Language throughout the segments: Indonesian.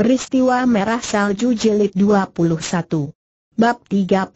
Peristiwa Merah Salju Jilid 21 Bab 32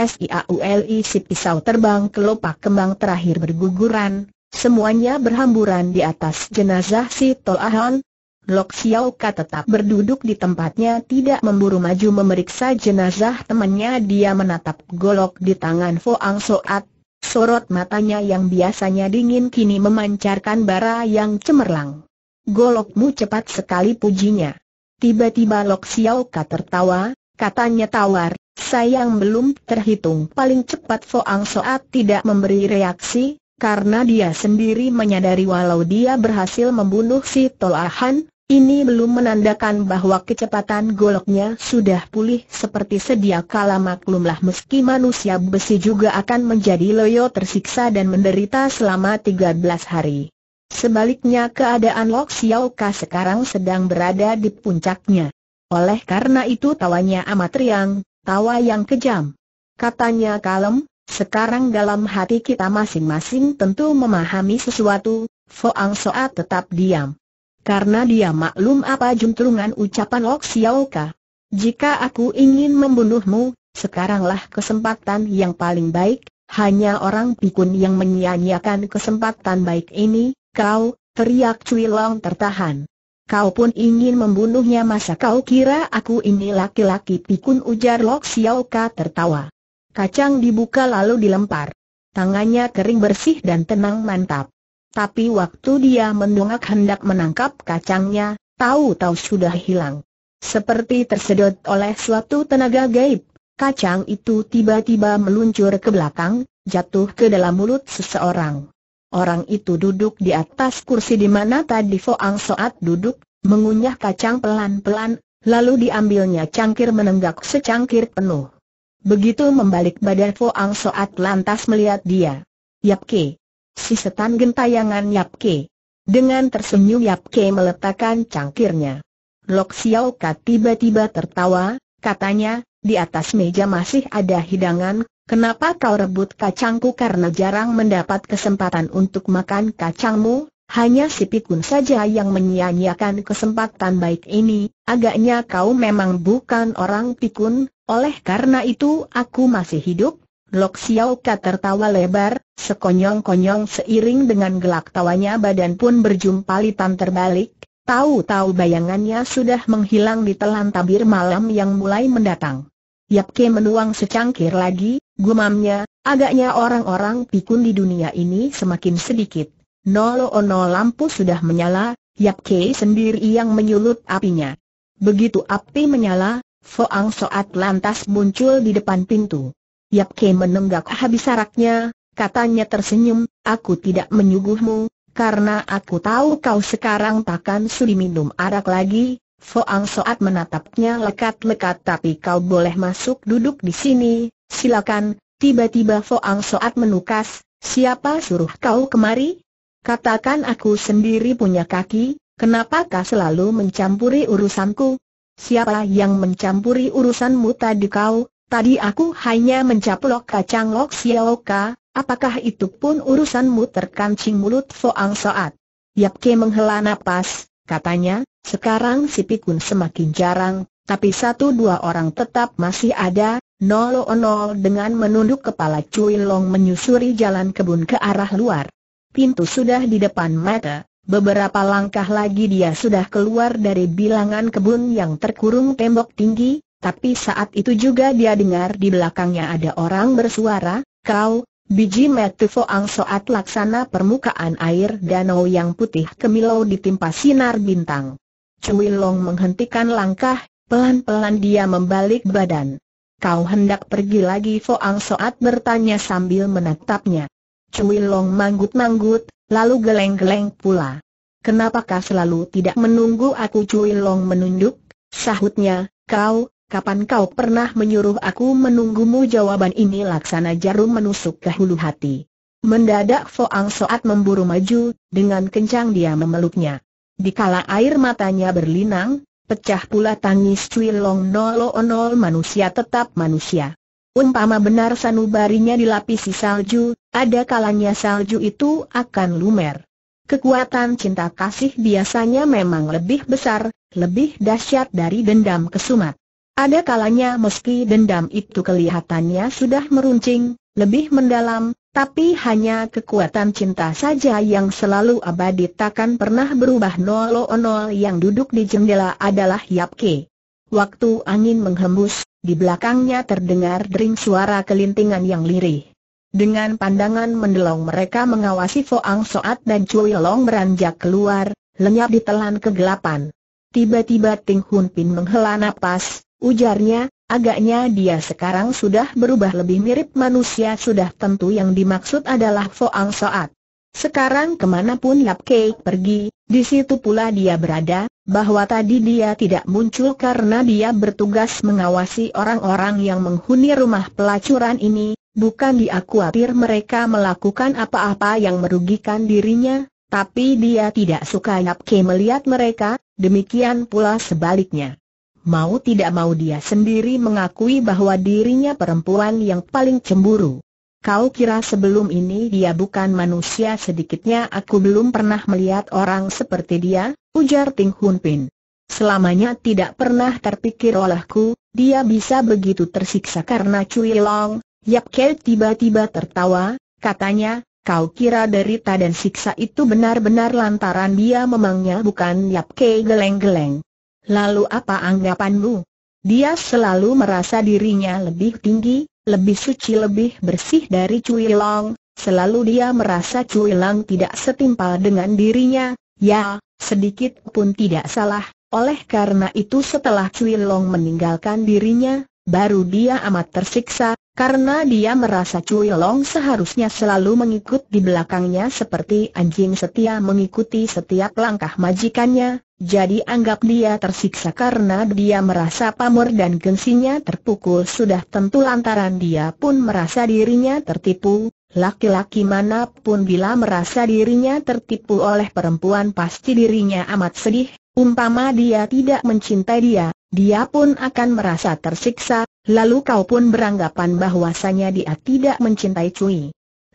SIAULI si pisau terbang kelopak kembang terakhir berguguran, semuanya berhamburan di atas jenazah si Toahon. Lok Xiao Ka tetap berduduk di tempatnya tidak memburu maju memeriksa jenazah temannya dia menatap golok di tangan Foang Soat, sorot matanya yang biasanya dingin kini memancarkan bara yang cemerlang golokmu cepat sekali pujinya. Tiba-tiba Lok Xiao tertawa, katanya tawar, sayang belum terhitung paling cepat Foang Soat tidak memberi reaksi, karena dia sendiri menyadari walau dia berhasil membunuh si Tolahan, ini belum menandakan bahwa kecepatan goloknya sudah pulih seperti sedia kala maklumlah meski manusia besi juga akan menjadi loyo tersiksa dan menderita selama 13 hari. Sebaliknya keadaan Lok Xiao sekarang sedang berada di puncaknya. Oleh karena itu tawanya amat riang, tawa yang kejam. Katanya kalem, sekarang dalam hati kita masing-masing tentu memahami sesuatu, Foang Soa tetap diam. Karena dia maklum apa juntrungan ucapan Lok Xiao Jika aku ingin membunuhmu, sekaranglah kesempatan yang paling baik, hanya orang pikun yang menyia-nyiakan kesempatan baik ini, Kau, teriak Cui Long tertahan. Kau pun ingin membunuhnya masa kau kira aku ini laki-laki pikun ujar Lok Xiao Ka tertawa. Kacang dibuka lalu dilempar. Tangannya kering bersih dan tenang mantap. Tapi waktu dia mendongak hendak menangkap kacangnya, tahu-tahu sudah hilang. Seperti tersedot oleh suatu tenaga gaib, kacang itu tiba-tiba meluncur ke belakang, jatuh ke dalam mulut seseorang. Orang itu duduk di atas kursi di mana tadi Foang Soat duduk, mengunyah kacang pelan-pelan, lalu diambilnya cangkir menenggak secangkir penuh. Begitu membalik badan Foang Soat lantas melihat dia. Yap Yapke. Si setan gentayangan Yap Yapke. Dengan tersenyum Yap Yapke meletakkan cangkirnya. Lok Xiao Ka tiba-tiba tertawa, katanya, di atas meja masih ada hidangan, Kenapa kau rebut kacangku karena jarang mendapat kesempatan untuk makan kacangmu? Hanya si pikun saja yang menyia-nyiakan kesempatan baik ini, agaknya kau memang bukan orang pikun, oleh karena itu aku masih hidup. Lok Xiao tertawa lebar, sekonyong-konyong seiring dengan gelak tawanya badan pun berjumpa berjumpalitan terbalik, tahu-tahu bayangannya sudah menghilang di telan tabir malam yang mulai mendatang. Yapke menuang secangkir lagi, Gumamnya, agaknya orang-orang pikun di dunia ini semakin sedikit. Nolo ono oh lampu sudah menyala, Yap Kei sendiri yang menyulut apinya. Begitu api menyala, Foang Soat lantas muncul di depan pintu. Yap Kei menenggak habis saraknya, katanya tersenyum, aku tidak menyuguhmu, karena aku tahu kau sekarang takkan sudi minum arak lagi. Foang Soat menatapnya lekat-lekat tapi kau boleh masuk duduk di sini, Silakan, tiba-tiba Foang Soat menukas, siapa suruh kau kemari? Katakan aku sendiri punya kaki, kenapakah selalu mencampuri urusanku? Siapa yang mencampuri urusanmu tadi kau? Tadi aku hanya mencaplok kacang lok sioka, apakah itu pun urusanmu terkancing mulut Foang Soat? Yapke menghela napas, katanya, sekarang si Pikun semakin jarang, tapi satu dua orang tetap masih ada, nol nol dengan menunduk kepala Cui Long menyusuri jalan kebun ke arah luar. Pintu sudah di depan mata, beberapa langkah lagi dia sudah keluar dari bilangan kebun yang terkurung tembok tinggi, tapi saat itu juga dia dengar di belakangnya ada orang bersuara, kau, biji metufo saat soat laksana permukaan air danau yang putih kemilau ditimpa sinar bintang. Cui Long menghentikan langkah, pelan-pelan dia membalik badan. Kau hendak pergi lagi Foang Soat bertanya sambil menatapnya. Cui Long manggut-manggut, lalu geleng-geleng pula. Kenapakah selalu tidak menunggu aku Cui Long menunduk? Sahutnya, kau, kapan kau pernah menyuruh aku menunggumu jawaban ini laksana jarum menusuk ke hulu hati. Mendadak Foang Soat memburu maju, dengan kencang dia memeluknya. Dikala air matanya berlinang, Pecah pula tangis Cui Long Nolo Onol manusia tetap manusia. Umpama benar sanubarinya dilapisi salju, ada kalanya salju itu akan lumer. Kekuatan cinta kasih biasanya memang lebih besar, lebih dahsyat dari dendam kesumat. Ada kalanya meski dendam itu kelihatannya sudah meruncing, lebih mendalam, tapi hanya kekuatan cinta saja yang selalu abadi takkan pernah berubah nol nol yang duduk di jendela adalah Yap Ke. Waktu angin menghembus, di belakangnya terdengar dering suara kelintingan yang lirih. Dengan pandangan mendelong mereka mengawasi Foang Soat dan Cui Long beranjak keluar, lenyap di telan kegelapan. Tiba-tiba Ting Hun Pin menghela napas, ujarnya, Agaknya dia sekarang sudah berubah lebih mirip manusia sudah tentu yang dimaksud adalah Foang Soat. Sekarang kemanapun Lap Kei pergi, di situ pula dia berada, bahwa tadi dia tidak muncul karena dia bertugas mengawasi orang-orang yang menghuni rumah pelacuran ini, bukan dia khawatir mereka melakukan apa-apa yang merugikan dirinya, tapi dia tidak suka Lap Kei melihat mereka, demikian pula sebaliknya mau tidak mau dia sendiri mengakui bahwa dirinya perempuan yang paling cemburu. Kau kira sebelum ini dia bukan manusia sedikitnya aku belum pernah melihat orang seperti dia, ujar Ting Hun Pin. Selamanya tidak pernah terpikir olehku, dia bisa begitu tersiksa karena Cui Long, Yap Ke tiba-tiba tertawa, katanya, kau kira derita dan siksa itu benar-benar lantaran dia memangnya bukan Yap Ke geleng-geleng. Lalu apa anggapanmu? Dia selalu merasa dirinya lebih tinggi, lebih suci lebih bersih dari Cui Long, selalu dia merasa Cui Long tidak setimpal dengan dirinya, ya, sedikit pun tidak salah, oleh karena itu setelah Cui Long meninggalkan dirinya, baru dia amat tersiksa, karena dia merasa Cui Long seharusnya selalu mengikut di belakangnya seperti anjing setia mengikuti setiap langkah majikannya, jadi anggap dia tersiksa karena dia merasa pamor dan gengsinya terpukul sudah tentu lantaran dia pun merasa dirinya tertipu. Laki-laki manapun bila merasa dirinya tertipu oleh perempuan pasti dirinya amat sedih, umpama dia tidak mencintai dia, dia pun akan merasa tersiksa, lalu kau pun beranggapan bahwasanya dia tidak mencintai Cui.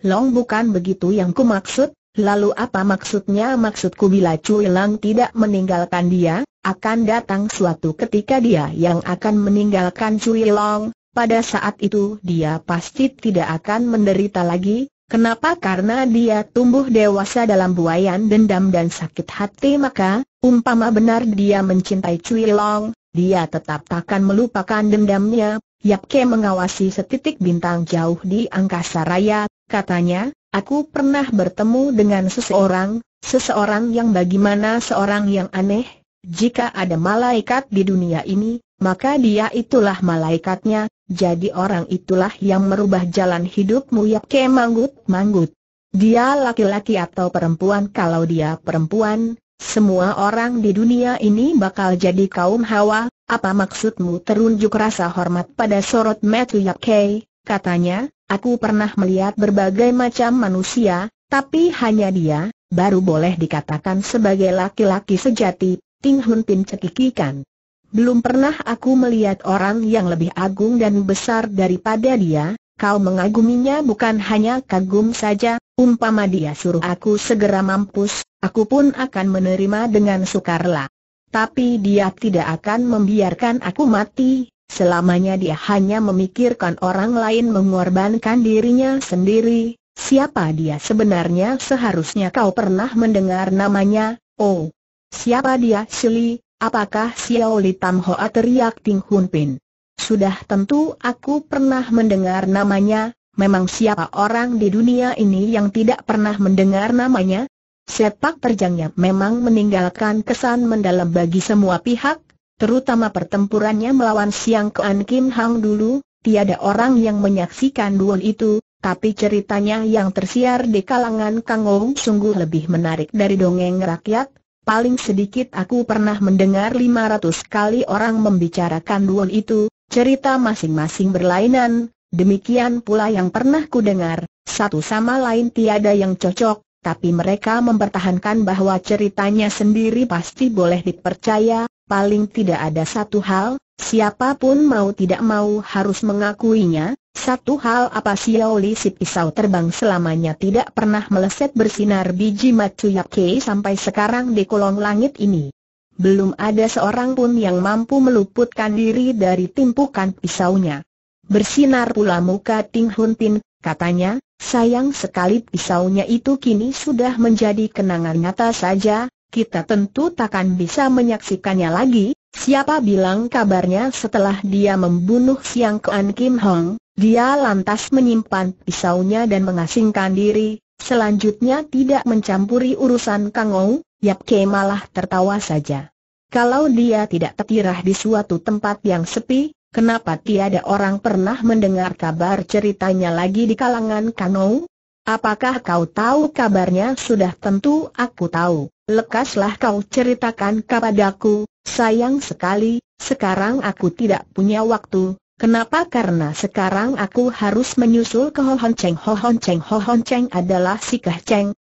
Long bukan begitu yang ku maksud? Lalu apa maksudnya? Maksudku bila Cui Lang tidak meninggalkan dia, akan datang suatu ketika dia yang akan meninggalkan Cui Long, pada saat itu dia pasti tidak akan menderita lagi, Kenapa? Karena dia tumbuh dewasa dalam buayan dendam dan sakit hati maka, umpama benar dia mencintai Cui Long, dia tetap takkan melupakan dendamnya. Yapke mengawasi setitik bintang jauh di angkasa raya, katanya, Aku pernah bertemu dengan seseorang, seseorang yang bagaimana seorang yang aneh, jika ada malaikat di dunia ini, maka dia itulah malaikatnya, jadi orang itulah yang merubah jalan hidupmu ya ke manggut-manggut. Dia laki-laki atau perempuan kalau dia perempuan, semua orang di dunia ini bakal jadi kaum hawa, apa maksudmu terunjuk rasa hormat pada sorot Matthew ya ke, katanya, Aku pernah melihat berbagai macam manusia, tapi hanya dia, baru boleh dikatakan sebagai laki-laki sejati, Ting Hun Pin cekikikan. Belum pernah aku melihat orang yang lebih agung dan besar daripada dia, kau mengaguminya bukan hanya kagum saja, umpama dia suruh aku segera mampus, aku pun akan menerima dengan sukarela. Tapi dia tidak akan membiarkan aku mati, Selamanya dia hanya memikirkan orang lain mengorbankan dirinya sendiri, siapa dia sebenarnya seharusnya kau pernah mendengar namanya, oh. Siapa dia Sili, apakah Xiao Li Tam Hoa teriak Ting Hun Pin. Sudah tentu aku pernah mendengar namanya, memang siapa orang di dunia ini yang tidak pernah mendengar namanya? Sepak terjangnya memang meninggalkan kesan mendalam bagi semua pihak, terutama pertempurannya melawan Siang Kean Kim Hang dulu, tiada orang yang menyaksikan duel itu, tapi ceritanya yang tersiar di kalangan Kang Ong sungguh lebih menarik dari dongeng rakyat, paling sedikit aku pernah mendengar 500 kali orang membicarakan duel itu, cerita masing-masing berlainan, demikian pula yang pernah kudengar, satu sama lain tiada yang cocok, tapi mereka mempertahankan bahwa ceritanya sendiri pasti boleh dipercaya, paling tidak ada satu hal, siapapun mau tidak mau harus mengakuinya, satu hal apa Xiao Li si pisau terbang selamanya tidak pernah meleset bersinar biji Macu ya sampai sekarang di kolong langit ini. Belum ada seorang pun yang mampu meluputkan diri dari timpukan pisaunya. Bersinar pula muka Ting Hun Tin, katanya, sayang sekali pisaunya itu kini sudah menjadi kenangan nyata saja, kita tentu takkan bisa menyaksikannya lagi, siapa bilang kabarnya setelah dia membunuh Siang Kean Kim Hong, dia lantas menyimpan pisaunya dan mengasingkan diri, selanjutnya tidak mencampuri urusan Kang Ou, Yap Ke malah tertawa saja. Kalau dia tidak tertirah di suatu tempat yang sepi, kenapa tiada orang pernah mendengar kabar ceritanya lagi di kalangan Kang Ou? Apakah kau tahu kabarnya? Sudah tentu aku tahu. Lekaslah kau ceritakan kepadaku. Sayang sekali, sekarang aku tidak punya waktu. Kenapa? Karena sekarang aku harus menyusul ke Hohonceng, Cheng. Hohon adalah si Kah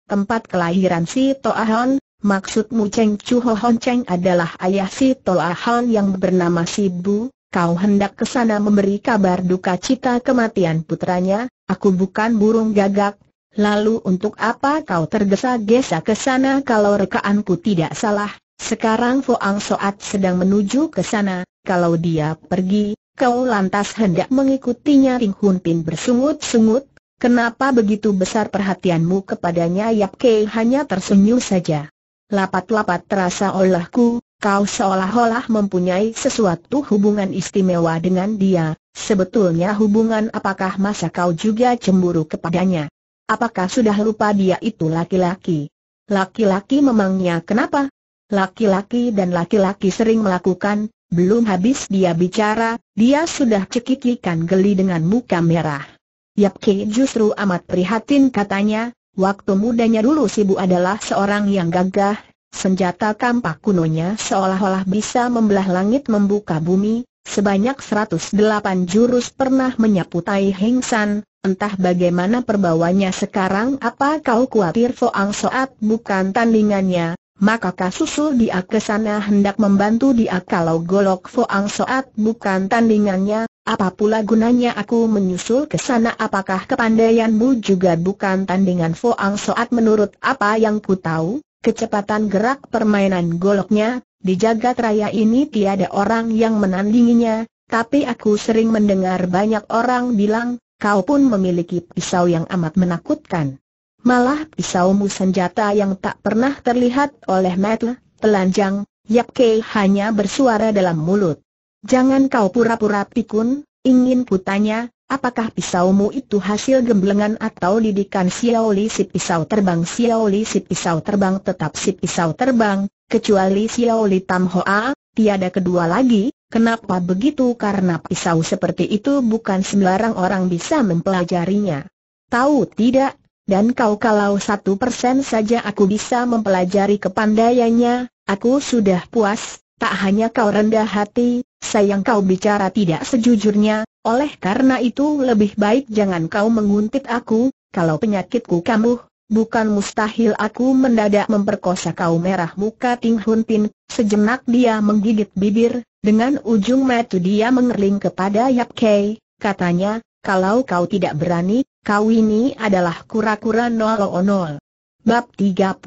tempat kelahiran si Toahon. Maksudmu Cheng Chu adalah ayah si Toahon yang bernama si Bu. Kau hendak ke sana memberi kabar duka cita kematian putranya. Aku bukan burung gagak, Lalu untuk apa kau tergesa-gesa ke sana kalau rekaanku tidak salah? Sekarang Ang Soat sedang menuju ke sana, kalau dia pergi, kau lantas hendak mengikutinya Ring Hun Pin bersungut-sungut, kenapa begitu besar perhatianmu kepadanya Yap Kei hanya tersenyum saja. Lapat-lapat terasa olahku, kau seolah-olah mempunyai sesuatu hubungan istimewa dengan dia, sebetulnya hubungan apakah masa kau juga cemburu kepadanya? Apakah sudah lupa dia itu laki-laki? Laki-laki memangnya kenapa? Laki-laki dan laki-laki sering melakukan, belum habis dia bicara, dia sudah cekikikan geli dengan muka merah. Yap Ki justru amat prihatin katanya, waktu mudanya dulu si bu adalah seorang yang gagah, senjata kampak kunonya seolah-olah bisa membelah langit membuka bumi, Sebanyak 108 jurus pernah menyapu Tai Heng San, Entah bagaimana perbawanya sekarang apa kau khawatir Foang Soat bukan tandingannya, maka susul dia ke sana hendak membantu dia kalau golok Foang Soat bukan tandingannya, apa pula gunanya aku menyusul ke sana apakah kepandaianmu juga bukan tandingan Foang Soat menurut apa yang ku tahu, kecepatan gerak permainan goloknya, di jagat raya ini tiada orang yang menandinginya, tapi aku sering mendengar banyak orang bilang, kau pun memiliki pisau yang amat menakutkan. Malah pisaumu senjata yang tak pernah terlihat oleh mata, telanjang, Yap Kei hanya bersuara dalam mulut. Jangan kau pura-pura pikun, ingin kutanya, apakah pisaumu itu hasil gemblengan atau didikan Li si pisau terbang Li si pisau terbang tetap si pisau terbang, kecuali Li Tam Hoa, tiada kedua lagi, Kenapa begitu? Karena pisau seperti itu bukan sembarang orang bisa mempelajarinya. Tahu tidak? Dan kau kalau satu persen saja aku bisa mempelajari kepandaiannya, aku sudah puas. Tak hanya kau rendah hati, sayang kau bicara tidak sejujurnya, oleh karena itu lebih baik jangan kau menguntit aku, kalau penyakitku kamu, bukan mustahil aku mendadak memperkosa kau merah muka Ting Hun Pin, sejenak dia menggigit bibir, dengan ujung metu dia mengerling kepada Yap Kei, katanya, kalau kau tidak berani, kau ini adalah kura-kura nol. Bab 33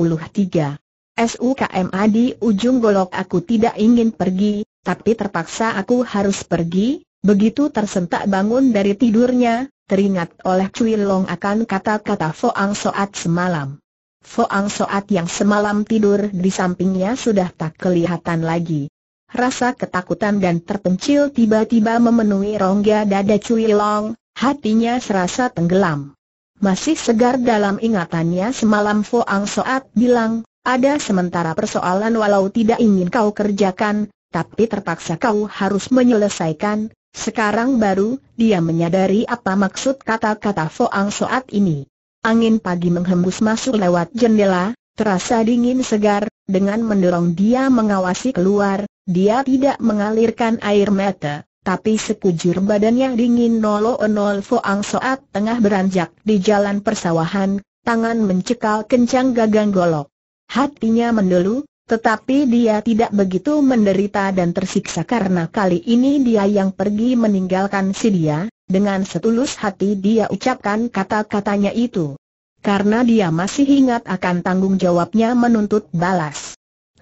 SUKMA di ujung golok aku tidak ingin pergi, tapi terpaksa aku harus pergi, begitu tersentak bangun dari tidurnya, teringat oleh Cui Long akan kata-kata Foang Soat semalam. Foang Soat yang semalam tidur di sampingnya sudah tak kelihatan lagi. Rasa ketakutan dan terpencil tiba-tiba memenuhi rongga dada Cui Long, hatinya serasa tenggelam. Masih segar dalam ingatannya semalam Foang Soat bilang, ada sementara persoalan walau tidak ingin kau kerjakan, tapi terpaksa kau harus menyelesaikan, sekarang baru, dia menyadari apa maksud kata-kata Foang Soat ini. Angin pagi menghembus masuk lewat jendela, terasa dingin segar, dengan mendorong dia mengawasi keluar, dia tidak mengalirkan air mata, tapi sekujur badannya dingin nolo-nol Foang Soat tengah beranjak di jalan persawahan, tangan mencekal kencang gagang golok. Hatinya mendelu, tetapi dia tidak begitu menderita dan tersiksa karena kali ini dia yang pergi meninggalkan si dia, dengan setulus hati dia ucapkan kata-katanya itu. Karena dia masih ingat akan tanggung jawabnya menuntut balas.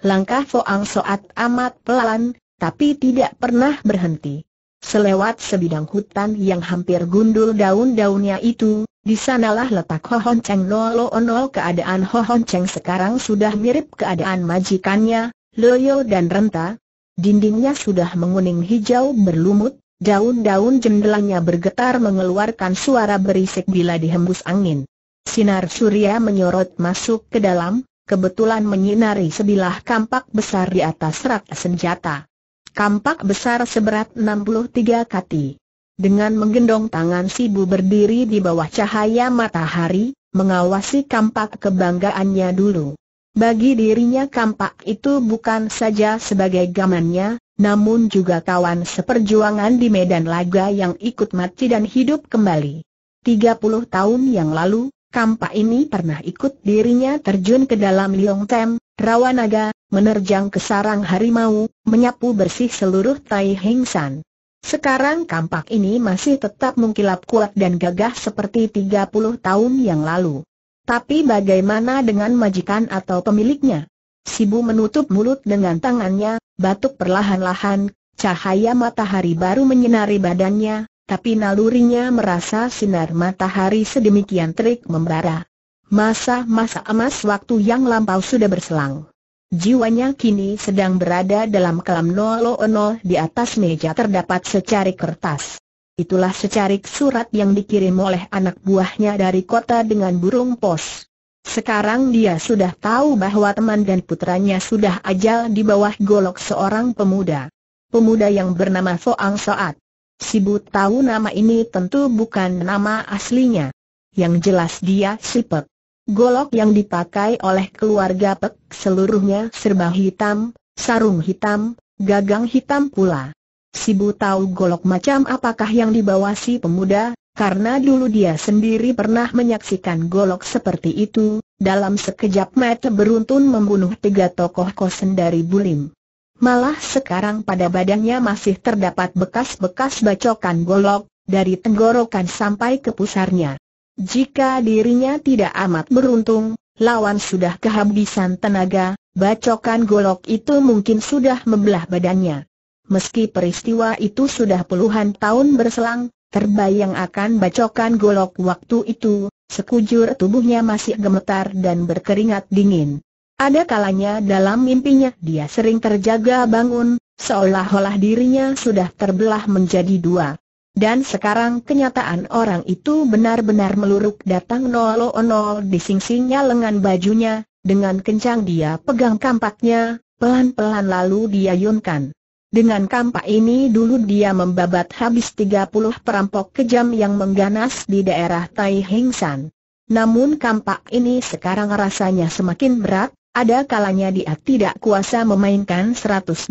Langkah Ang Soat amat pelan, tapi tidak pernah berhenti. Selewat sebidang hutan yang hampir gundul daun-daunnya itu, di sanalah letak Hohon Cheng Nolo Onol keadaan Hohon Cheng sekarang sudah mirip keadaan majikannya, Loyo dan Renta. Dindingnya sudah menguning hijau berlumut, daun-daun jendelanya bergetar mengeluarkan suara berisik bila dihembus angin. Sinar surya menyorot masuk ke dalam, kebetulan menyinari sebilah kampak besar di atas rak senjata. Kampak besar seberat 63 kati. Dengan menggendong tangan si bu berdiri di bawah cahaya matahari, mengawasi kampak kebanggaannya dulu. Bagi dirinya kampak itu bukan saja sebagai gamannya, namun juga kawan seperjuangan di medan laga yang ikut mati dan hidup kembali. 30 tahun yang lalu, Kampak ini pernah ikut dirinya terjun ke dalam Liong Tem, rawa naga, menerjang ke sarang harimau, menyapu bersih seluruh Tai Heng San. Sekarang kampak ini masih tetap mengkilap kuat dan gagah seperti 30 tahun yang lalu. Tapi bagaimana dengan majikan atau pemiliknya? Sibu menutup mulut dengan tangannya, batuk perlahan-lahan, cahaya matahari baru menyinari badannya, tapi nalurinya merasa sinar matahari sedemikian terik membara. Masa-masa emas waktu yang lampau sudah berselang. Jiwanya kini sedang berada dalam kelam 00 di atas meja terdapat secarik kertas. Itulah secarik surat yang dikirim oleh anak buahnya dari kota dengan burung pos. Sekarang dia sudah tahu bahwa teman dan putranya sudah ajal di bawah golok seorang pemuda. Pemuda yang bernama Foang Soat. Sibu tahu nama ini tentu bukan nama aslinya. Yang jelas dia si Pek. Golok yang dipakai oleh keluarga Pek seluruhnya serba hitam, sarung hitam, gagang hitam pula. Sibu tahu golok macam apakah yang dibawa si pemuda, karena dulu dia sendiri pernah menyaksikan golok seperti itu, dalam sekejap mata beruntun membunuh tiga tokoh kosen dari Bulim. Malah sekarang pada badannya masih terdapat bekas-bekas bacokan golok, dari tenggorokan sampai ke pusarnya. Jika dirinya tidak amat beruntung, lawan sudah kehabisan tenaga, bacokan golok itu mungkin sudah membelah badannya. Meski peristiwa itu sudah puluhan tahun berselang, terbayang akan bacokan golok waktu itu, sekujur tubuhnya masih gemetar dan berkeringat dingin. Ada kalanya dalam mimpinya dia sering terjaga bangun, seolah-olah dirinya sudah terbelah menjadi dua. Dan sekarang kenyataan orang itu benar-benar meluruk datang nol nol di sing-singnya lengan bajunya, dengan kencang dia pegang kampaknya, pelan-pelan lalu dia yunkan. Dengan kampak ini dulu dia membabat habis 30 perampok kejam yang mengganas di daerah Tai Heng San. Namun kampak ini sekarang rasanya semakin berat, ada kalanya dia tidak kuasa memainkan 108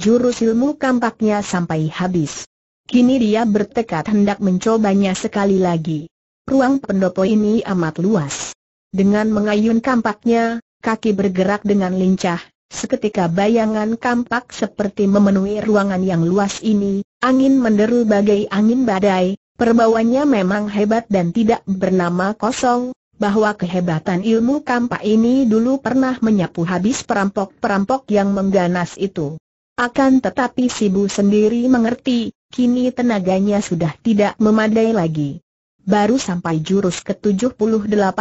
jurus ilmu kampaknya sampai habis. Kini dia bertekad hendak mencobanya sekali lagi. Ruang pendopo ini amat luas. Dengan mengayun kampaknya, kaki bergerak dengan lincah, seketika bayangan kampak seperti memenuhi ruangan yang luas ini, angin menderu bagai angin badai, perbawanya memang hebat dan tidak bernama kosong, bahwa kehebatan ilmu kampak ini dulu pernah menyapu habis perampok-perampok yang mengganas itu. Akan tetapi si bu sendiri mengerti, kini tenaganya sudah tidak memadai lagi. Baru sampai jurus ke-78,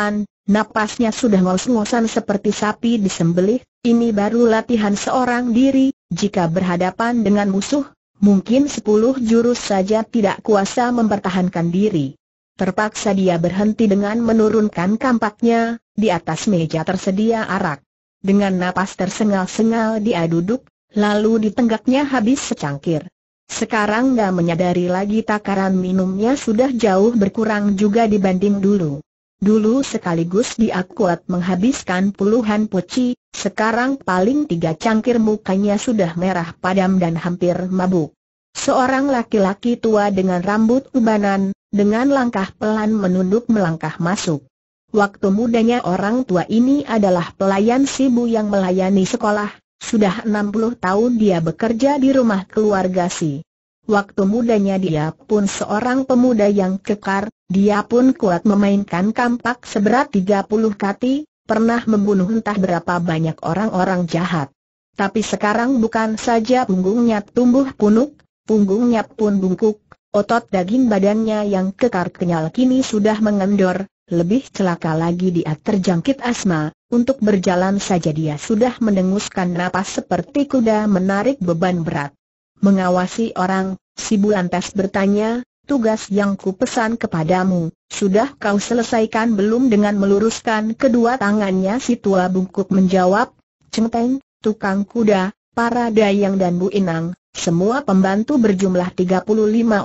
napasnya sudah ngos-ngosan seperti sapi disembelih, ini baru latihan seorang diri, jika berhadapan dengan musuh, mungkin 10 jurus saja tidak kuasa mempertahankan diri. Terpaksa dia berhenti dengan menurunkan kampaknya, di atas meja tersedia arak. Dengan napas tersengal-sengal dia duduk, lalu ditenggaknya habis secangkir. Sekarang gak menyadari lagi takaran minumnya sudah jauh berkurang juga dibanding dulu. Dulu sekaligus dia kuat menghabiskan puluhan poci, sekarang paling tiga cangkir mukanya sudah merah padam dan hampir mabuk. Seorang laki-laki tua dengan rambut ubanan, dengan langkah pelan menunduk melangkah masuk. Waktu mudanya orang tua ini adalah pelayan Sibu yang melayani sekolah, sudah 60 tahun dia bekerja di rumah keluarga Si. Waktu mudanya dia pun seorang pemuda yang kekar, dia pun kuat memainkan kampak seberat 30 kati, pernah membunuh entah berapa banyak orang-orang jahat. Tapi sekarang bukan saja punggungnya tumbuh punuk, punggungnya pun bungkuk, Otot daging badannya yang kekar kenyal kini sudah mengendor, lebih celaka lagi dia terjangkit asma, untuk berjalan saja dia sudah mendenguskan napas seperti kuda menarik beban berat. Mengawasi orang, si Bulantas bertanya, tugas yang kupesan kepadamu, sudah kau selesaikan belum dengan meluruskan kedua tangannya si tua bungkuk menjawab, Cengteng, tukang kuda, para dayang dan Bu Inang, semua pembantu berjumlah 35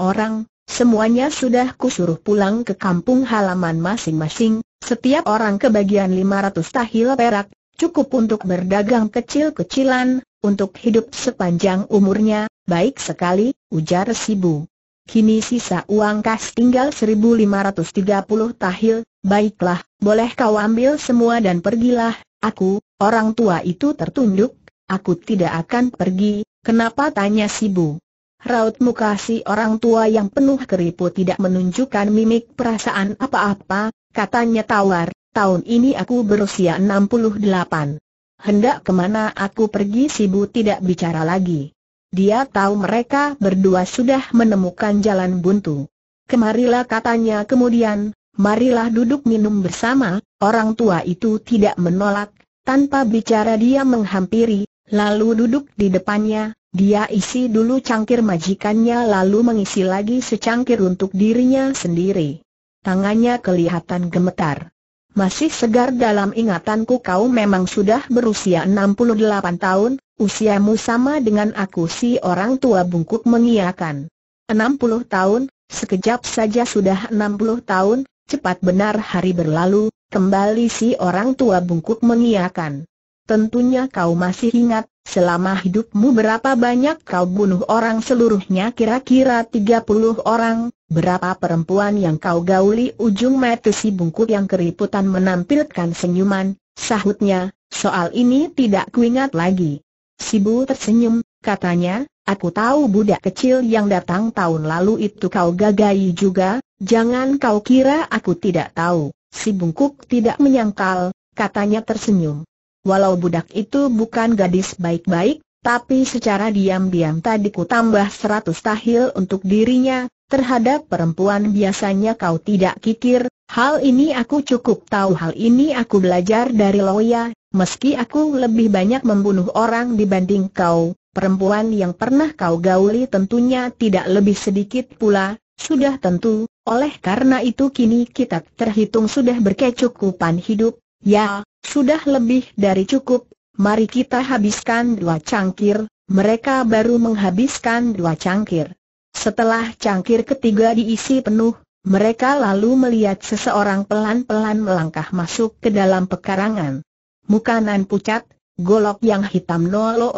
orang, semuanya sudah kusuruh pulang ke kampung halaman masing-masing, setiap orang kebagian 500 tahil perak, cukup untuk berdagang kecil-kecilan, untuk hidup sepanjang umurnya, baik sekali, ujar Sibu. Kini sisa uang kas tinggal 1530 tahil, baiklah, boleh kau ambil semua dan pergilah, aku, orang tua itu tertunduk, aku tidak akan pergi, Kenapa tanya si Bu? Raut muka si orang tua yang penuh keriput tidak menunjukkan mimik perasaan apa-apa, katanya tawar, tahun ini aku berusia 68. Hendak kemana aku pergi si Bu tidak bicara lagi. Dia tahu mereka berdua sudah menemukan jalan buntu. Kemarilah katanya kemudian, marilah duduk minum bersama, orang tua itu tidak menolak, tanpa bicara dia menghampiri, Lalu duduk di depannya, dia isi dulu cangkir majikannya lalu mengisi lagi secangkir untuk dirinya sendiri. Tangannya kelihatan gemetar. Masih segar dalam ingatanku kau memang sudah berusia 68 tahun, usiamu sama dengan aku si orang tua bungkuk mengiakan. 60 tahun, sekejap saja sudah 60 tahun, cepat benar hari berlalu, kembali si orang tua bungkuk mengiakan. Tentunya kau masih ingat, selama hidupmu berapa banyak kau bunuh orang seluruhnya kira-kira 30 orang, berapa perempuan yang kau gauli ujung mata si bungkuk yang keriputan menampilkan senyuman, sahutnya, soal ini tidak kuingat lagi. Sibu tersenyum, katanya, aku tahu budak kecil yang datang tahun lalu itu kau gagai juga, jangan kau kira aku tidak tahu. Si bungkuk tidak menyangkal, katanya tersenyum. Walau budak itu bukan gadis baik-baik, tapi secara diam-diam tadi ku tambah seratus tahil untuk dirinya, terhadap perempuan biasanya kau tidak kikir, hal ini aku cukup tahu hal ini aku belajar dari Loya, meski aku lebih banyak membunuh orang dibanding kau, perempuan yang pernah kau gauli tentunya tidak lebih sedikit pula, sudah tentu, oleh karena itu kini kita terhitung sudah berkecukupan hidup, Ya, sudah lebih dari cukup, mari kita habiskan dua cangkir, mereka baru menghabiskan dua cangkir. Setelah cangkir ketiga diisi penuh, mereka lalu melihat seseorang pelan-pelan melangkah masuk ke dalam pekarangan. Mukanan pucat, golok yang hitam nol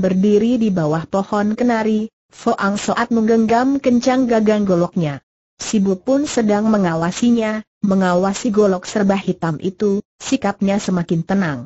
berdiri di bawah pohon kenari, Foang Soat menggenggam kencang gagang goloknya. Sibuk pun sedang mengawasinya, Mengawasi golok serba hitam itu, sikapnya semakin tenang.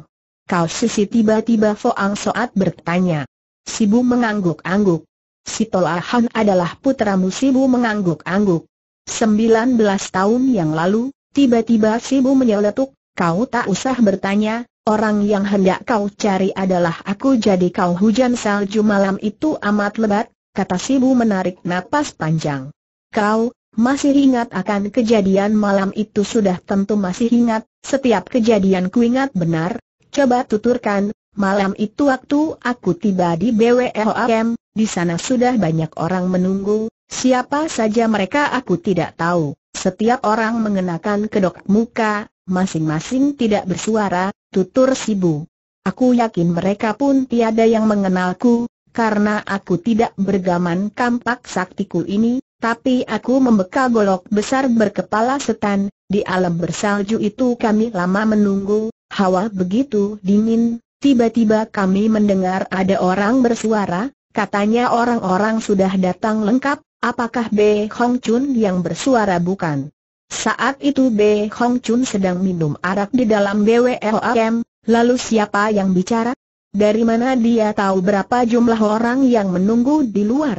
Kau sisi tiba-tiba Foang Soat bertanya. Sibu mengangguk-angguk. Si Tolahan adalah putramu Sibu mengangguk-angguk. 19 tahun yang lalu, tiba-tiba Sibu menyeletuk, kau tak usah bertanya, orang yang hendak kau cari adalah aku jadi kau hujan salju malam itu amat lebat, kata Sibu menarik napas panjang. Kau, masih ingat akan kejadian malam itu sudah tentu masih ingat, setiap kejadian ku ingat benar, coba tuturkan, malam itu waktu aku tiba di BWOAM, di sana sudah banyak orang menunggu, siapa saja mereka aku tidak tahu, setiap orang mengenakan kedok muka, masing-masing tidak bersuara, tutur sibu. Aku yakin mereka pun tiada yang mengenalku, karena aku tidak bergaman kampak saktiku ini, tapi aku membekal golok besar berkepala setan, di alam bersalju itu kami lama menunggu, hawa begitu dingin, tiba-tiba kami mendengar ada orang bersuara, katanya orang-orang sudah datang lengkap, apakah B. Hong Chun yang bersuara bukan? Saat itu B. Hong Chun sedang minum arak di dalam BWOM, lalu siapa yang bicara? Dari mana dia tahu berapa jumlah orang yang menunggu di luar?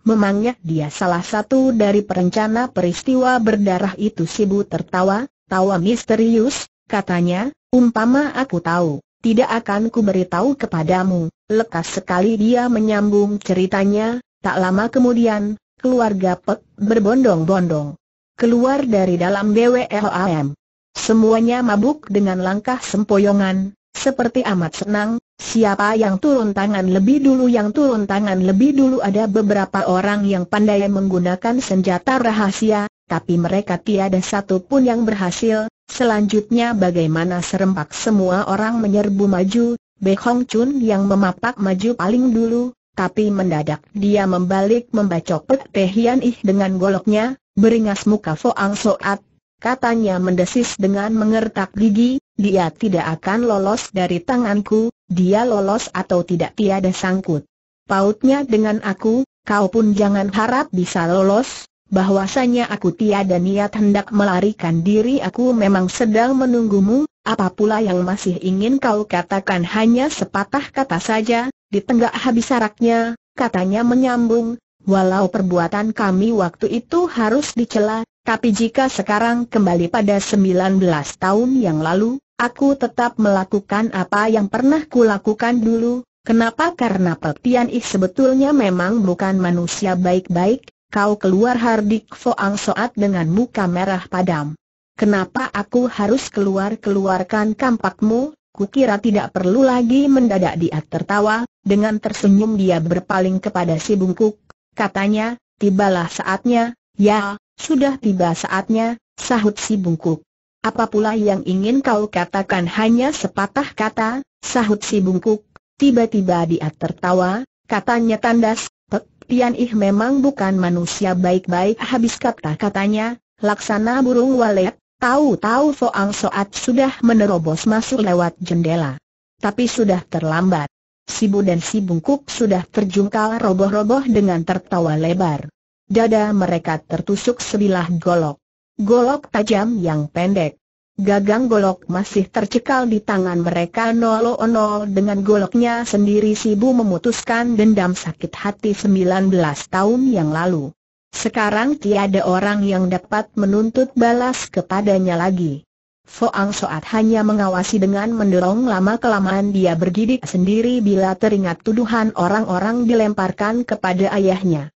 Memangnya dia salah satu dari perencana peristiwa berdarah itu Sibu tertawa, tawa misterius, katanya, umpama aku tahu, tidak akan ku beritahu kepadamu. Lekas sekali dia menyambung ceritanya, tak lama kemudian, keluarga Pek berbondong-bondong. Keluar dari dalam BWLAM. Semuanya mabuk dengan langkah sempoyongan, seperti amat senang, Siapa yang turun tangan lebih dulu yang turun tangan lebih dulu ada beberapa orang yang pandai menggunakan senjata rahasia, tapi mereka tiada satu pun yang berhasil. Selanjutnya bagaimana serempak semua orang menyerbu maju, Be Hong Chun yang memapak maju paling dulu, tapi mendadak dia membalik membacok Pek Teh Hian Ih dengan goloknya, beringas muka Foang Soat, katanya mendesis dengan mengertak gigi, dia tidak akan lolos dari tanganku, dia lolos atau tidak tiada sangkut. Pautnya dengan aku, kau pun jangan harap bisa lolos, bahwasanya aku tiada niat hendak melarikan diri aku memang sedang menunggumu, apa pula yang masih ingin kau katakan hanya sepatah kata saja, Di tenggak habis araknya, katanya menyambung, Walau perbuatan kami waktu itu harus dicela, tapi jika sekarang kembali pada 19 tahun yang lalu, aku tetap melakukan apa yang pernah kulakukan dulu. Kenapa? Karena Petian Tian sebetulnya memang bukan manusia baik-baik, kau keluar Hardik Foang Soat dengan muka merah padam. Kenapa aku harus keluar-keluarkan kampakmu? Kukira tidak perlu lagi mendadak dia tertawa, dengan tersenyum dia berpaling kepada si bungkuk. Katanya, tibalah saatnya, Ya, sudah tiba saatnya, sahut si bungkuk. Apa pula yang ingin kau katakan hanya sepatah kata, sahut si bungkuk. Tiba-tiba dia tertawa, katanya tandas, Pek Tian Ih memang bukan manusia baik-baik habis kata-katanya, laksana burung walet, tahu-tahu Soang Soat sudah menerobos masuk lewat jendela. Tapi sudah terlambat. Sibu dan si bungkuk sudah terjungkal roboh-roboh dengan tertawa lebar. Dada mereka tertusuk sebilah golok. Golok tajam yang pendek. Gagang golok masih tercekal di tangan mereka nolo nol dengan goloknya sendiri Sibu memutuskan dendam sakit hati 19 tahun yang lalu. Sekarang tiada orang yang dapat menuntut balas kepadanya lagi. Foang Soat hanya mengawasi dengan mendorong lama-kelamaan dia bergidik sendiri bila teringat tuduhan orang-orang dilemparkan kepada ayahnya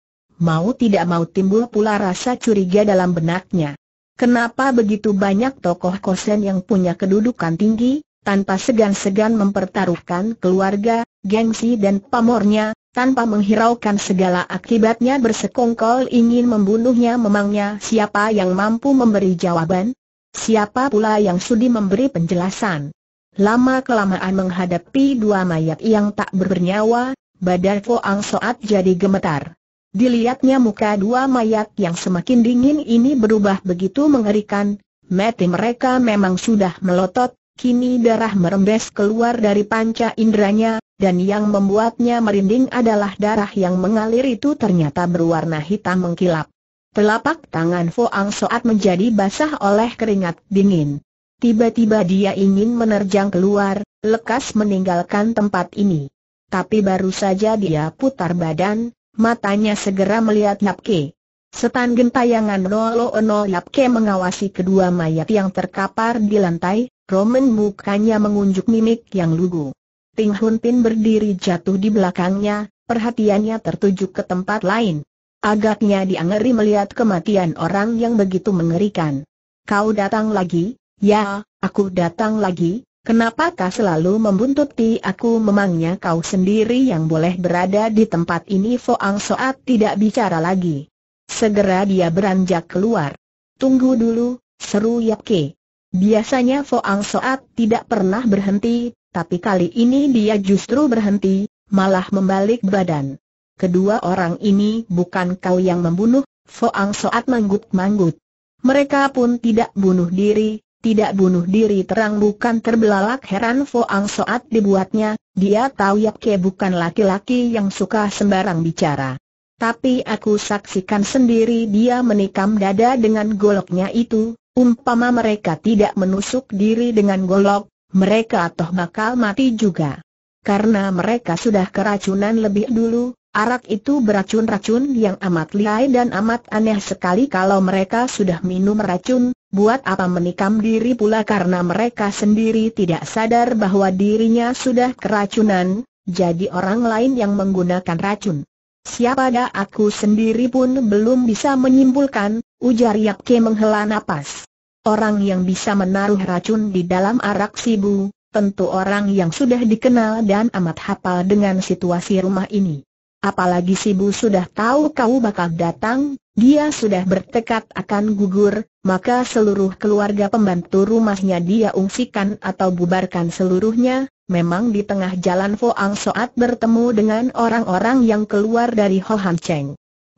mau tidak mau timbul pula rasa curiga dalam benaknya. Kenapa begitu banyak tokoh kosen yang punya kedudukan tinggi, tanpa segan-segan mempertaruhkan keluarga, gengsi dan pamornya, tanpa menghiraukan segala akibatnya bersekongkol ingin membunuhnya memangnya siapa yang mampu memberi jawaban? Siapa pula yang sudi memberi penjelasan? Lama-kelamaan menghadapi dua mayat yang tak bernyawa, Badar Foang Soat jadi gemetar. Dilihatnya muka dua mayat yang semakin dingin ini berubah begitu mengerikan, mati mereka memang sudah melotot, kini darah merembes keluar dari panca inderanya, dan yang membuatnya merinding adalah darah yang mengalir itu ternyata berwarna hitam mengkilap. Telapak tangan Foang Soat menjadi basah oleh keringat dingin. Tiba-tiba dia ingin menerjang keluar, lekas meninggalkan tempat ini. Tapi baru saja dia putar badan, matanya segera melihat Lapke. Setan gentayangan Lolo Ono Lapke mengawasi kedua mayat yang terkapar di lantai, Roman mukanya mengunjuk mimik yang lugu. Ting Hun Pin berdiri jatuh di belakangnya, perhatiannya tertuju ke tempat lain. Agaknya dia ngeri melihat kematian orang yang begitu mengerikan. Kau datang lagi? Ya, aku datang lagi, Kenapa Kenapakah selalu membuntuti aku memangnya kau sendiri yang boleh berada di tempat ini Foang Soat tidak bicara lagi. Segera dia beranjak keluar. Tunggu dulu, seru Yap Ke Biasanya Foang Soat tidak pernah berhenti, tapi kali ini dia justru berhenti, malah membalik badan. Kedua orang ini bukan kau yang membunuh, Foang Soat manggut-manggut. Mereka pun tidak bunuh diri, tidak bunuh diri terang bukan terbelalak heran Foang Soat dibuatnya, dia tahu Yap Ke bukan laki-laki yang suka sembarang bicara. Tapi aku saksikan sendiri dia menikam dada dengan goloknya itu, umpama mereka tidak menusuk diri dengan golok, mereka toh bakal mati juga. Karena mereka sudah keracunan lebih dulu, arak itu beracun-racun yang amat lihai dan amat aneh sekali kalau mereka sudah minum racun, buat apa menikam diri pula karena mereka sendiri tidak sadar bahwa dirinya sudah keracunan, jadi orang lain yang menggunakan racun. Siapa dah aku sendiri pun belum bisa menyimpulkan, ujar Yapke menghela napas. Orang yang bisa menaruh racun di dalam arak sibu, tentu orang yang sudah dikenal dan amat hafal dengan situasi rumah ini. Apalagi si Bu sudah tahu kau bakal datang, dia sudah bertekad akan gugur, maka seluruh keluarga pembantu rumahnya dia ungsikan atau bubarkan seluruhnya. Memang di tengah jalan Foang Soat bertemu dengan orang-orang yang keluar dari Ho Han Cheng.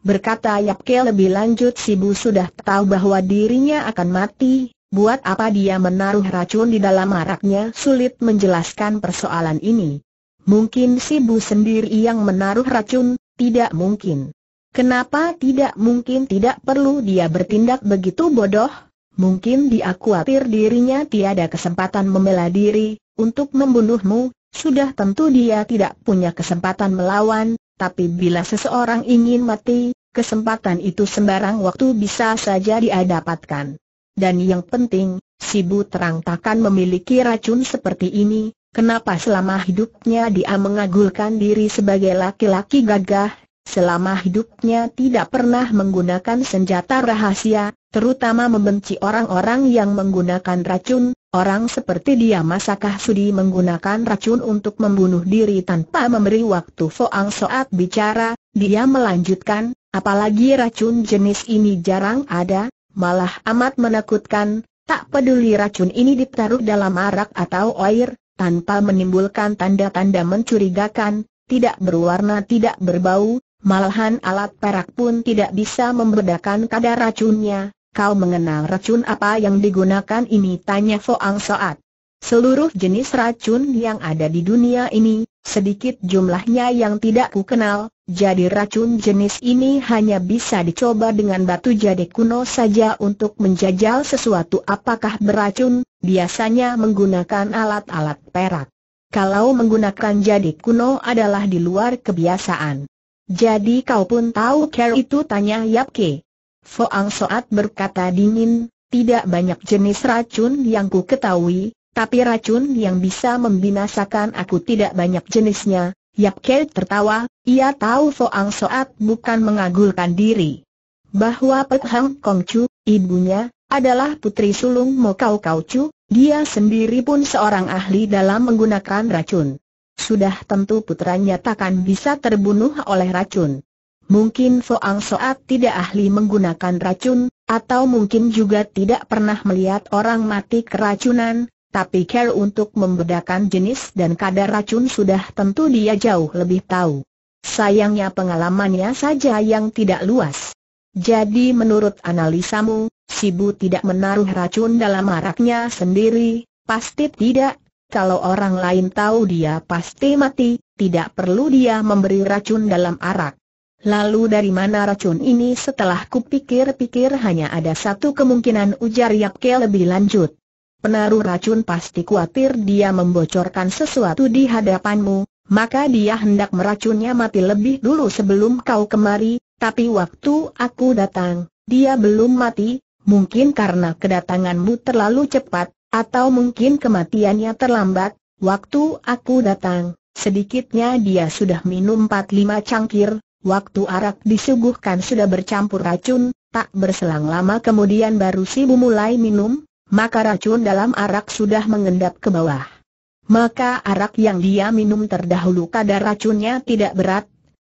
Berkata Yap Ke lebih lanjut si Bu sudah tahu bahwa dirinya akan mati, buat apa dia menaruh racun di dalam maraknya? sulit menjelaskan persoalan ini. Mungkin si Bu sendiri yang menaruh racun, tidak mungkin. Kenapa tidak mungkin tidak perlu dia bertindak begitu bodoh? Mungkin dia khawatir dirinya tiada kesempatan membela diri, untuk membunuhmu, sudah tentu dia tidak punya kesempatan melawan, tapi bila seseorang ingin mati, kesempatan itu sembarang waktu bisa saja dia dapatkan. Dan yang penting, si Bu terang takkan memiliki racun seperti ini, Kenapa selama hidupnya dia mengagulkan diri sebagai laki-laki gagah, selama hidupnya tidak pernah menggunakan senjata rahasia, terutama membenci orang-orang yang menggunakan racun, orang seperti dia masakah sudi menggunakan racun untuk membunuh diri tanpa memberi waktu Foang Soat bicara, dia melanjutkan, apalagi racun jenis ini jarang ada, malah amat menakutkan, tak peduli racun ini ditaruh dalam arak atau air, tanpa menimbulkan tanda-tanda mencurigakan, tidak berwarna tidak berbau, malahan alat perak pun tidak bisa membedakan kadar racunnya. Kau mengenal racun apa yang digunakan ini? Tanya Foang Soat. Seluruh jenis racun yang ada di dunia ini, sedikit jumlahnya yang tidak ku kenal, jadi racun jenis ini hanya bisa dicoba dengan batu jadi kuno saja untuk menjajal sesuatu apakah beracun, biasanya menggunakan alat-alat perak. Kalau menggunakan jadi kuno adalah di luar kebiasaan. Jadi kau pun tahu care itu tanya Yap Ke. Foang Soat berkata dingin, tidak banyak jenis racun yang ku ketahui, tapi racun yang bisa membinasakan aku tidak banyak jenisnya, Yap Kei tertawa, ia tahu Soang Soat bukan mengagulkan diri. Bahwa Pek Hang Kong Chu, ibunya, adalah putri sulung Mo Kau Kau Chu, dia sendiri pun seorang ahli dalam menggunakan racun. Sudah tentu putranya takkan bisa terbunuh oleh racun. Mungkin Soang Soat tidak ahli menggunakan racun, atau mungkin juga tidak pernah melihat orang mati keracunan, tapi care untuk membedakan jenis dan kadar racun sudah tentu dia jauh lebih tahu. Sayangnya pengalamannya saja yang tidak luas. Jadi menurut analisamu, Sibu tidak menaruh racun dalam araknya sendiri, pasti tidak. Kalau orang lain tahu dia pasti mati, tidak perlu dia memberi racun dalam arak. Lalu dari mana racun ini setelah kupikir-pikir hanya ada satu kemungkinan ujar Yapke lebih lanjut penaruh racun pasti khawatir dia membocorkan sesuatu di hadapanmu, maka dia hendak meracunnya mati lebih dulu sebelum kau kemari, tapi waktu aku datang, dia belum mati, mungkin karena kedatanganmu terlalu cepat, atau mungkin kematiannya terlambat, waktu aku datang, sedikitnya dia sudah minum 4-5 cangkir, Waktu arak disuguhkan sudah bercampur racun, tak berselang lama kemudian baru Sibu mulai minum, maka racun dalam arak sudah mengendap ke bawah. Maka arak yang dia minum terdahulu kadar racunnya tidak berat.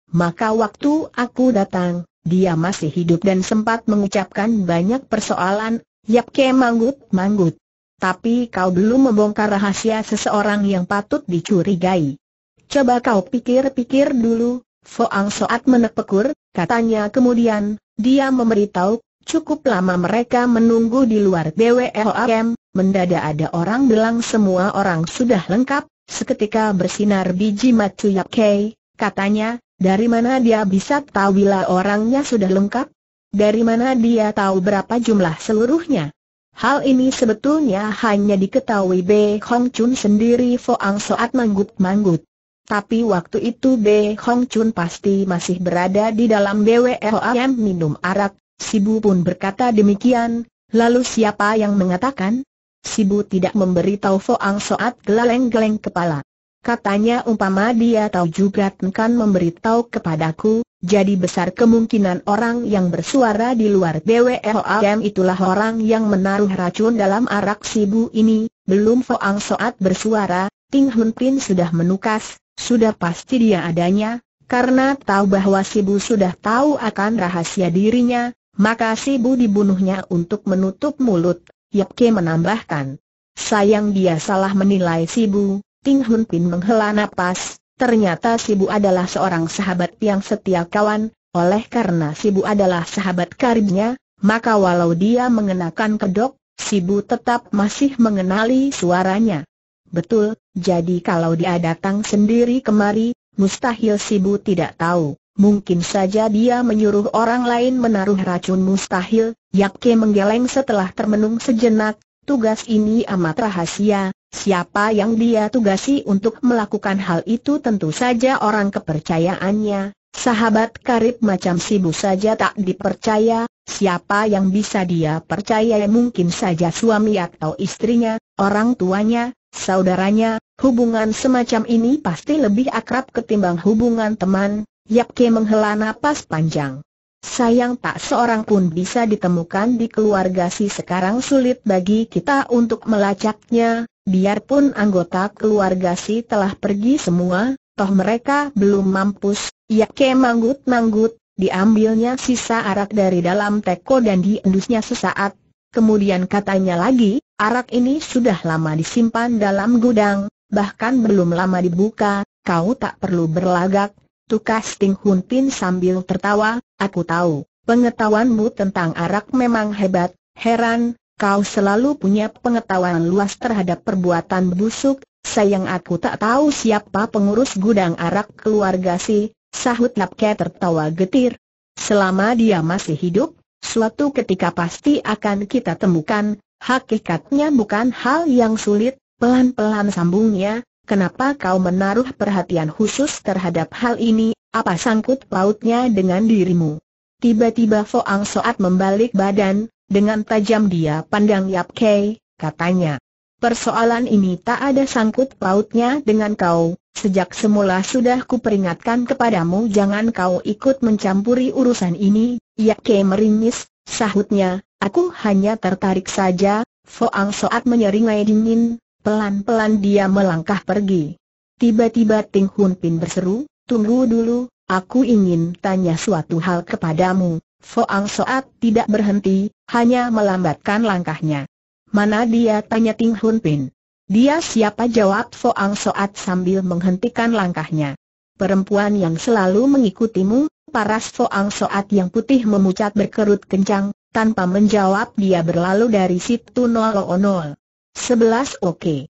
Maka waktu aku datang, dia masih hidup dan sempat mengucapkan banyak persoalan, Yap ke manggut-manggut. Tapi kau belum membongkar rahasia seseorang yang patut dicurigai. Coba kau pikir-pikir dulu, Foang Soat menepekur, katanya kemudian, dia memberitahu Cukup lama mereka menunggu di luar BWLAM, mendadak ada orang bilang semua orang sudah lengkap, seketika bersinar biji matu Yap Kei, katanya, dari mana dia bisa tahu bila orangnya sudah lengkap? Dari mana dia tahu berapa jumlah seluruhnya? Hal ini sebetulnya hanya diketahui B. Hong Chun sendiri Foang Soat manggut-manggut. Tapi waktu itu B. Hong Chun pasti masih berada di dalam BWLAM minum arak, Sibu pun berkata demikian, lalu siapa yang mengatakan? Sibu tidak memberitahu Foang Soat geleng-geleng kepala. Katanya umpama dia tahu juga Tenkan memberitahu kepadaku, jadi besar kemungkinan orang yang bersuara di luar BWEOAM itulah orang yang menaruh racun dalam arak Sibu ini, belum Foang Soat bersuara, Ting Hun Pin sudah menukas, sudah pasti dia adanya, karena tahu bahwa Sibu sudah tahu akan rahasia dirinya, maka si Bu dibunuhnya untuk menutup mulut, Yap Ke menambahkan. Sayang dia salah menilai si Bu, Ting Hun Pin menghela nafas. ternyata si Bu adalah seorang sahabat yang setia kawan, oleh karena si Bu adalah sahabat karibnya, maka walau dia mengenakan kedok, si Bu tetap masih mengenali suaranya. Betul, jadi kalau dia datang sendiri kemari, mustahil si Bu tidak tahu. Mungkin saja dia menyuruh orang lain menaruh racun mustahil, Yakke menggeleng setelah termenung sejenak, tugas ini amat rahasia, siapa yang dia tugasi untuk melakukan hal itu tentu saja orang kepercayaannya, sahabat karib macam Sibu saja tak dipercaya, siapa yang bisa dia percaya mungkin saja suami atau istrinya, orang tuanya, saudaranya, hubungan semacam ini pasti lebih akrab ketimbang hubungan teman, Yap Ke menghela napas panjang. Sayang tak seorang pun bisa ditemukan di keluarga si sekarang sulit bagi kita untuk melacaknya, biarpun anggota keluarga si telah pergi semua, toh mereka belum mampus, Yap Ke manggut-manggut, diambilnya sisa arak dari dalam teko dan diendusnya sesaat, kemudian katanya lagi, arak ini sudah lama disimpan dalam gudang, bahkan belum lama dibuka, kau tak perlu berlagak, Tukas Ting Hun Pin sambil tertawa, aku tahu, pengetahuanmu tentang arak memang hebat, heran, kau selalu punya pengetahuan luas terhadap perbuatan busuk, sayang aku tak tahu siapa pengurus gudang arak keluarga si, sahut Lapke tertawa getir. Selama dia masih hidup, suatu ketika pasti akan kita temukan, hakikatnya bukan hal yang sulit, pelan-pelan sambungnya, Kenapa kau menaruh perhatian khusus terhadap hal ini, apa sangkut pautnya dengan dirimu? Tiba-tiba Foang Soat membalik badan, dengan tajam dia pandang Yap Kei, katanya. Persoalan ini tak ada sangkut pautnya dengan kau, sejak semula sudah kuperingatkan kepadamu jangan kau ikut mencampuri urusan ini, Yap Kei meringis, sahutnya, aku hanya tertarik saja, Foang Soat menyeringai dingin, Pelan-pelan dia melangkah pergi. Tiba-tiba Ting Hun Pin berseru, tunggu dulu, aku ingin tanya suatu hal kepadamu. Foang Soat tidak berhenti, hanya melambatkan langkahnya. Mana dia tanya Ting Hun Pin. Dia siapa jawab Foang Soat sambil menghentikan langkahnya. Perempuan yang selalu mengikutimu, paras Foang Soat yang putih memucat berkerut kencang, tanpa menjawab dia berlalu dari situ nol nol sebelas Oke.